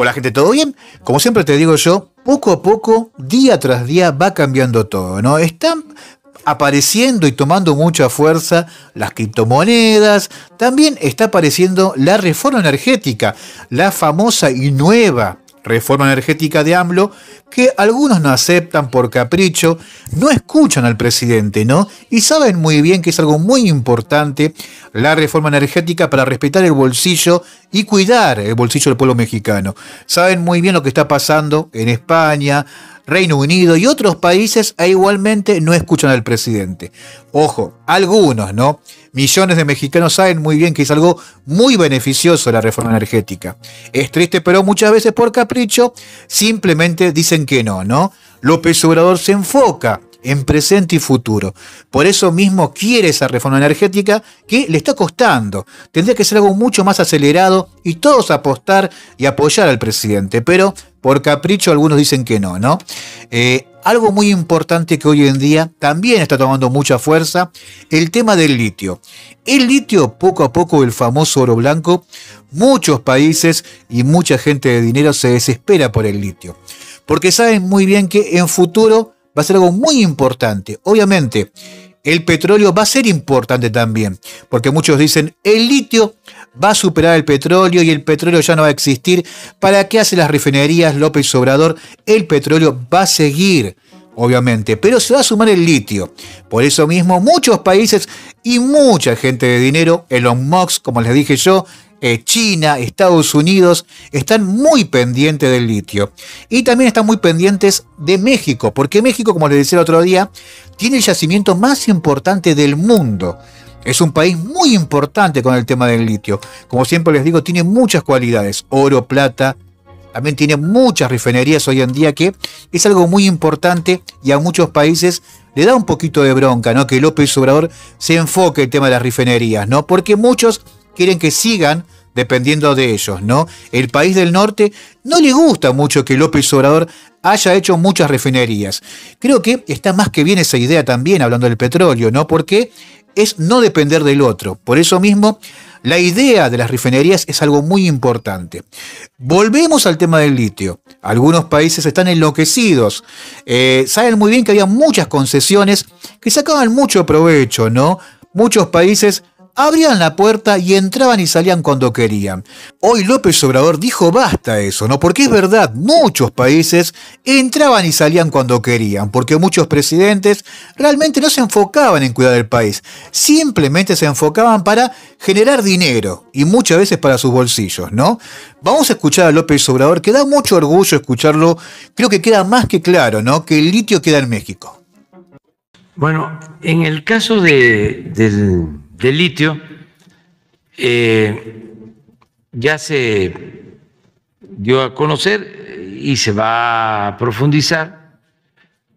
Hola gente, ¿todo bien? Como siempre te digo yo, poco a poco, día tras día va cambiando todo, ¿no? Están apareciendo y tomando mucha fuerza las criptomonedas, también está apareciendo la reforma energética, la famosa y nueva reforma energética de AMLO que algunos no aceptan por capricho, no escuchan al presidente, ¿no? Y saben muy bien que es algo muy importante la reforma energética para respetar el bolsillo y cuidar el bolsillo del pueblo mexicano. Saben muy bien lo que está pasando en España, Reino Unido y otros países e igualmente no escuchan al presidente. Ojo, algunos, ¿no? Millones de mexicanos saben muy bien que es algo muy beneficioso la reforma energética. Es triste, pero muchas veces por capricho simplemente dicen que no, ¿no? López Obrador se enfoca en presente y futuro. Por eso mismo quiere esa reforma energética que le está costando. Tendría que ser algo mucho más acelerado y todos apostar y apoyar al presidente, pero por capricho algunos dicen que no, ¿no? Eh, algo muy importante que hoy en día también está tomando mucha fuerza, el tema del litio. El litio, poco a poco, el famoso oro blanco, muchos países y mucha gente de dinero se desespera por el litio, porque saben muy bien que en futuro va a ser algo muy importante. Obviamente, el petróleo va a ser importante también, porque muchos dicen el litio va a superar el petróleo y el petróleo ya no va a existir. ¿Para qué hacen las refinerías López Obrador? El petróleo va a seguir, obviamente, pero se va a sumar el litio. Por eso mismo muchos países y mucha gente de dinero, los Mox, como les dije yo, eh, China, Estados Unidos, están muy pendientes del litio. Y también están muy pendientes de México, porque México, como les decía el otro día, tiene el yacimiento más importante del mundo. Es un país muy importante con el tema del litio. Como siempre les digo, tiene muchas cualidades. Oro, plata. También tiene muchas refinerías hoy en día que es algo muy importante y a muchos países le da un poquito de bronca, ¿no? Que López Obrador se enfoque el tema de las refinerías, ¿no? Porque muchos quieren que sigan dependiendo de ellos, ¿no? El país del norte no le gusta mucho que López Obrador haya hecho muchas refinerías. Creo que está más que bien esa idea también, hablando del petróleo, ¿no? Porque es no depender del otro. Por eso mismo, la idea de las refinerías es algo muy importante. Volvemos al tema del litio. Algunos países están enloquecidos. Eh, saben muy bien que había muchas concesiones que sacaban mucho provecho, ¿no? Muchos países abrían la puerta y entraban y salían cuando querían. Hoy López Obrador dijo basta eso, ¿no? Porque es verdad, muchos países entraban y salían cuando querían, porque muchos presidentes realmente no se enfocaban en cuidar el país, simplemente se enfocaban para generar dinero y muchas veces para sus bolsillos, ¿no? Vamos a escuchar a López Obrador, que da mucho orgullo escucharlo, creo que queda más que claro, ¿no? Que el litio queda en México. Bueno, en el caso de, del de litio. Eh, ya se dio a conocer eh, y se va a profundizar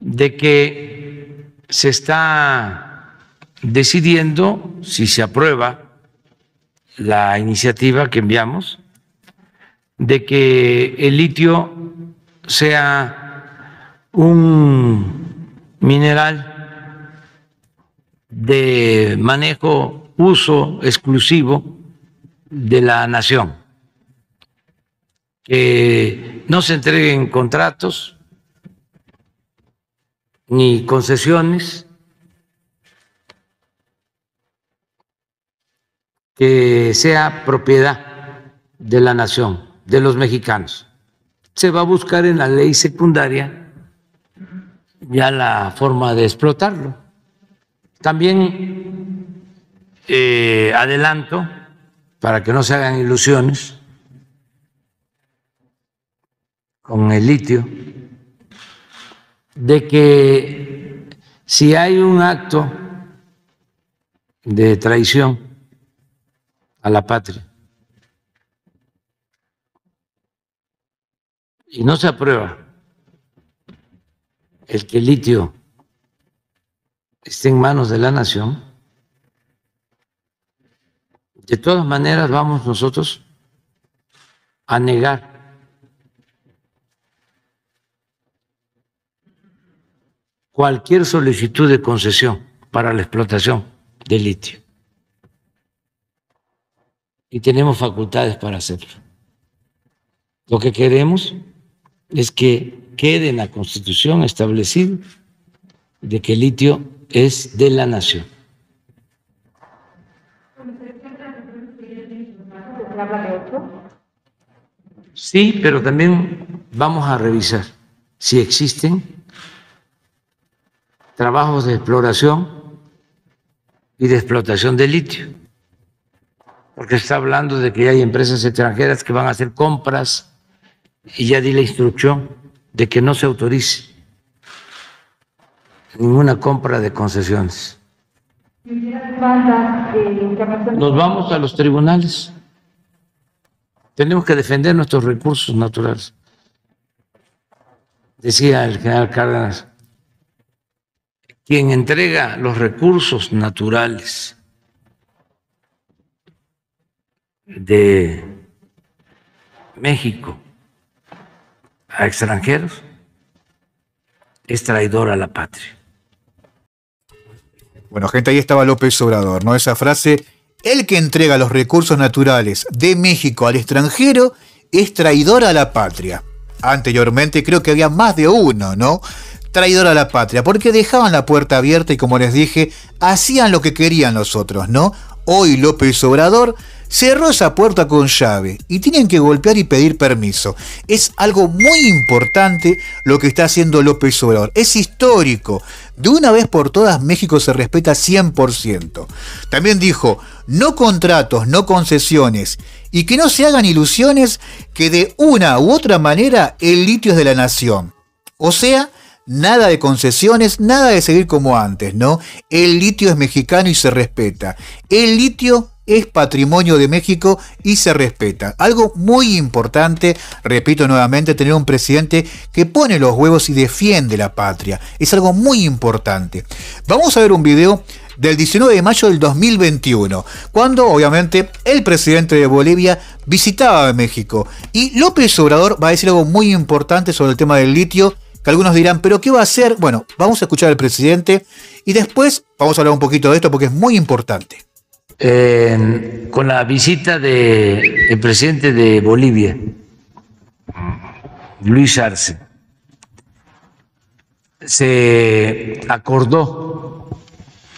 de que se está decidiendo si se aprueba la iniciativa que enviamos de que el litio sea un mineral de manejo, uso exclusivo de la nación. Que no se entreguen contratos ni concesiones, que sea propiedad de la nación, de los mexicanos. Se va a buscar en la ley secundaria ya la forma de explotarlo también eh, adelanto, para que no se hagan ilusiones, con el litio, de que si hay un acto de traición a la patria y no se aprueba el que el litio esté en manos de la nación, de todas maneras vamos nosotros a negar cualquier solicitud de concesión para la explotación de litio. Y tenemos facultades para hacerlo. Lo que queremos es que quede en la Constitución establecido de que el litio es de la nación. Sí, pero también vamos a revisar si existen trabajos de exploración y de explotación de litio, porque está hablando de que hay empresas extranjeras que van a hacer compras y ya di la instrucción de que no se autorice ninguna compra de concesiones. Nos vamos a los tribunales. Tenemos que defender nuestros recursos naturales. Decía el general Cárdenas, quien entrega los recursos naturales de México a extranjeros es traidor a la patria. Bueno, gente, ahí estaba López Obrador, ¿no? Esa frase, el que entrega los recursos naturales de México al extranjero es traidor a la patria. Anteriormente creo que había más de uno, ¿no? Traidor a la patria, porque dejaban la puerta abierta y como les dije, hacían lo que querían los otros, ¿no? Hoy López Obrador cerró esa puerta con llave y tienen que golpear y pedir permiso. Es algo muy importante lo que está haciendo López Obrador. Es histórico. De una vez por todas México se respeta 100%. También dijo, no contratos, no concesiones. Y que no se hagan ilusiones que de una u otra manera el litio es de la nación. O sea, nada de concesiones, nada de seguir como antes, ¿no? El litio es mexicano y se respeta. El litio es patrimonio de México y se respeta. Algo muy importante, repito nuevamente, tener un presidente que pone los huevos y defiende la patria. Es algo muy importante. Vamos a ver un video del 19 de mayo del 2021, cuando obviamente el presidente de Bolivia visitaba México. Y López Obrador va a decir algo muy importante sobre el tema del litio que algunos dirán, pero ¿qué va a hacer? Bueno, vamos a escuchar al presidente y después vamos a hablar un poquito de esto porque es muy importante con la visita del presidente de Bolivia, Luis Arce, se acordó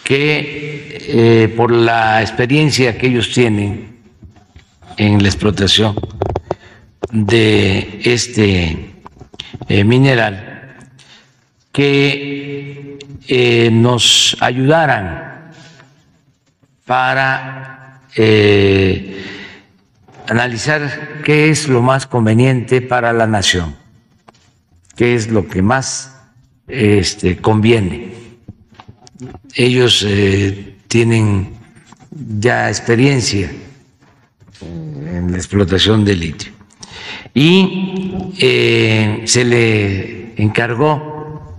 que eh, por la experiencia que ellos tienen en la explotación de este eh, mineral, que eh, nos ayudaran para eh, analizar qué es lo más conveniente para la nación, qué es lo que más este, conviene. Ellos eh, tienen ya experiencia en la explotación de litio. Y eh, se le encargó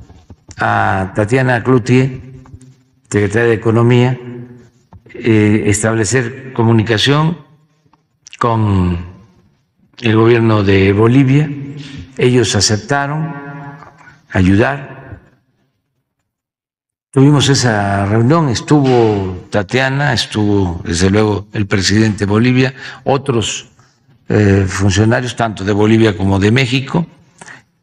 a Tatiana Cloutier, secretaria de Economía, eh, establecer comunicación con el gobierno de Bolivia. Ellos aceptaron ayudar. Tuvimos esa reunión, estuvo Tatiana, estuvo desde luego el presidente de Bolivia, otros eh, funcionarios tanto de Bolivia como de México,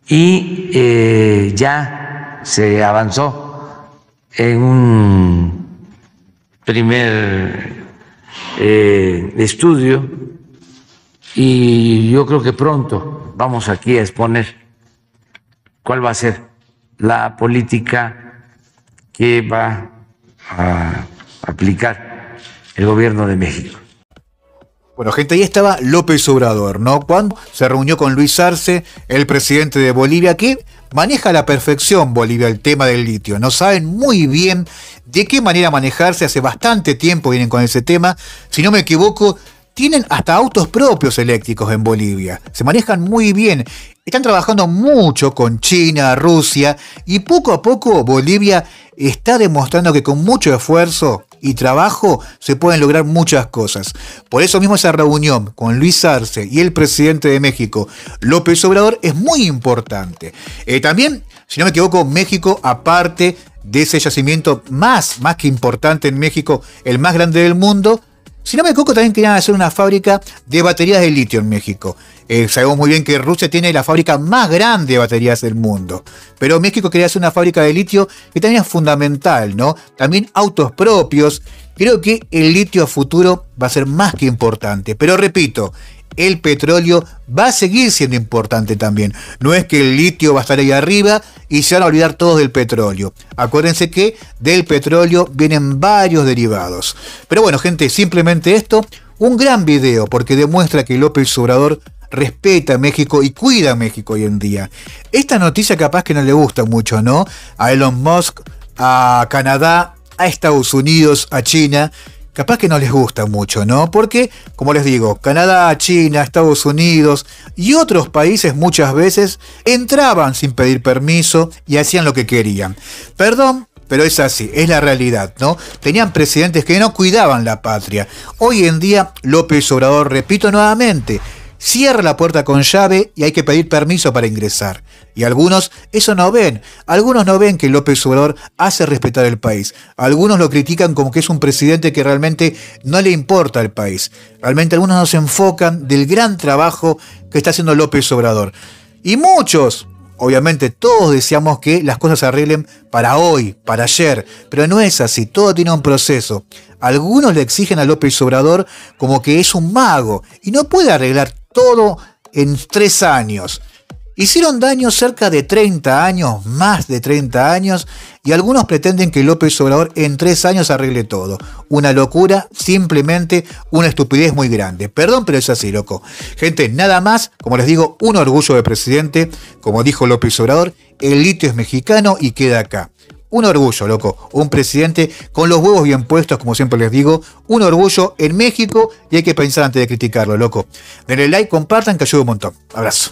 y eh, ya se avanzó en un primer eh, estudio y yo creo que pronto vamos aquí a exponer cuál va a ser la política que va a aplicar el gobierno de México. Bueno, gente, ahí estaba López Obrador, ¿no? Cuando se reunió con Luis Arce, el presidente de Bolivia, aquí. Maneja a la perfección Bolivia el tema del litio. No saben muy bien de qué manera manejarse. Hace bastante tiempo vienen con ese tema. Si no me equivoco, tienen hasta autos propios eléctricos en Bolivia. Se manejan muy bien. Están trabajando mucho con China, Rusia y poco a poco Bolivia está demostrando que con mucho esfuerzo y trabajo se pueden lograr muchas cosas. Por eso mismo esa reunión con Luis Arce y el presidente de México, López Obrador, es muy importante. Eh, también, si no me equivoco, México, aparte de ese yacimiento más, más que importante en México, el más grande del mundo, si no me equivoco, también querían hacer una fábrica de baterías de litio en México. Eh, sabemos muy bien que Rusia tiene la fábrica más grande de baterías del mundo. Pero México quería hacer una fábrica de litio que también es fundamental, ¿no? También autos propios. Creo que el litio a futuro va a ser más que importante. Pero repito, el petróleo va a seguir siendo importante también. No es que el litio va a estar ahí arriba y se van a olvidar todos del petróleo. Acuérdense que del petróleo vienen varios derivados. Pero bueno, gente, simplemente esto, un gran video porque demuestra que López Obrador respeta a México y cuida a México hoy en día. Esta noticia capaz que no le gusta mucho, ¿no? A Elon Musk, a Canadá, a Estados Unidos, a China. Capaz que no les gusta mucho, ¿no? Porque, como les digo, Canadá, China, Estados Unidos y otros países muchas veces entraban sin pedir permiso y hacían lo que querían. Perdón, pero es así, es la realidad, ¿no? Tenían presidentes que no cuidaban la patria. Hoy en día, López Obrador, repito nuevamente, cierra la puerta con llave y hay que pedir permiso para ingresar. Y algunos eso no ven. Algunos no ven que López Obrador hace respetar el país. Algunos lo critican como que es un presidente que realmente no le importa al país. Realmente algunos no se enfocan del gran trabajo que está haciendo López Obrador. Y muchos, obviamente todos deseamos que las cosas se arreglen para hoy, para ayer, pero no es así, todo tiene un proceso. Algunos le exigen a López Obrador como que es un mago y no puede arreglar todo en tres años. Hicieron daño cerca de 30 años, más de 30 años, y algunos pretenden que López Obrador en tres años arregle todo. Una locura, simplemente una estupidez muy grande. Perdón, pero es así, loco. Gente, nada más, como les digo, un orgullo de presidente, como dijo López Obrador, el litio es mexicano y queda acá. Un orgullo, loco. Un presidente con los huevos bien puestos, como siempre les digo. Un orgullo en México y hay que pensar antes de criticarlo, loco. Denle like, compartan, que ayuda un montón. Abrazo.